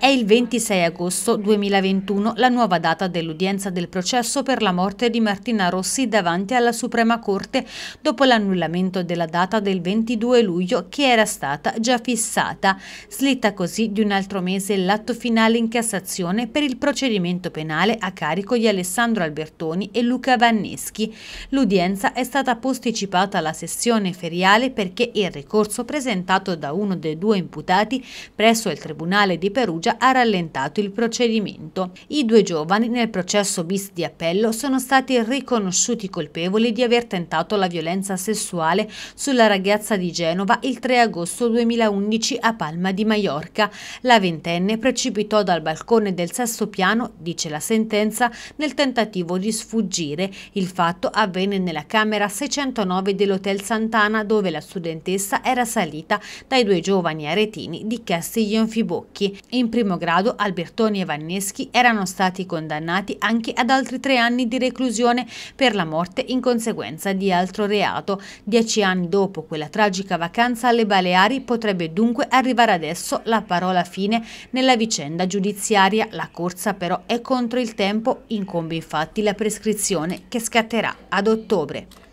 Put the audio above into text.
È il 26 agosto 2021 la nuova data dell'udienza del processo per la morte di Martina Rossi davanti alla Suprema Corte dopo l'annullamento della data del 22 luglio che era stata già fissata, slitta così di un altro mese l'atto finale in Cassazione per il procedimento penale a carico di Alessandro Albertoni e Luca Vanneschi. L'udienza è stata posticipata alla sessione feriale perché il ricorso presentato da uno dei due imputati presso il Tribunale di Perugia Perugia ha rallentato il procedimento. I due giovani nel processo bis di appello sono stati riconosciuti colpevoli di aver tentato la violenza sessuale sulla ragazza di Genova il 3 agosto 2011 a Palma di Maiorca. La ventenne precipitò dal balcone del sesto piano, dice la sentenza, nel tentativo di sfuggire. Il fatto avvenne nella camera 609 dell'Hotel Sant'Ana dove la studentessa era salita dai due giovani aretini di Castiglionfibocchi. In primo grado Albertoni e Vanneschi erano stati condannati anche ad altri tre anni di reclusione per la morte in conseguenza di altro reato. Dieci anni dopo quella tragica vacanza alle Baleari potrebbe dunque arrivare adesso la parola fine nella vicenda giudiziaria. La corsa però è contro il tempo, incombe infatti la prescrizione che scatterà ad ottobre.